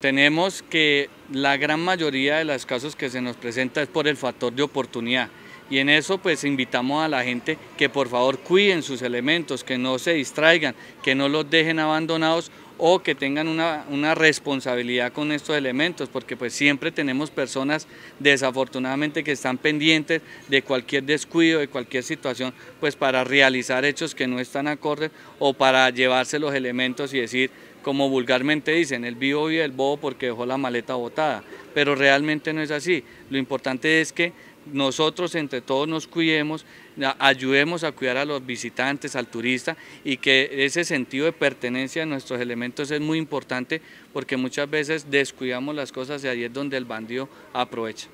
Tenemos que la gran mayoría de los casos que se nos presenta es por el factor de oportunidad y en eso pues invitamos a la gente que por favor cuiden sus elementos, que no se distraigan, que no los dejen abandonados o que tengan una, responsabilidad con estos elementos, porque pues siempre tenemos personas desafortunadamente que están pendientes de cualquier descuido, de cualquier situación, pues para realizar hechos que no están acordes o para llevarse los elementos y decir, como vulgarmente dicen, el vivo vive el bobo porque dejó la maleta botada, pero realmente no es así. Lo importante es que nosotros entre todos nos cuidemos, ayudemos a cuidar a los visitantes, al turista y que ese sentido de pertenencia a nuestros elementos es muy importante porque muchas veces descuidamos las cosas y ahí es donde el bandido aprovecha.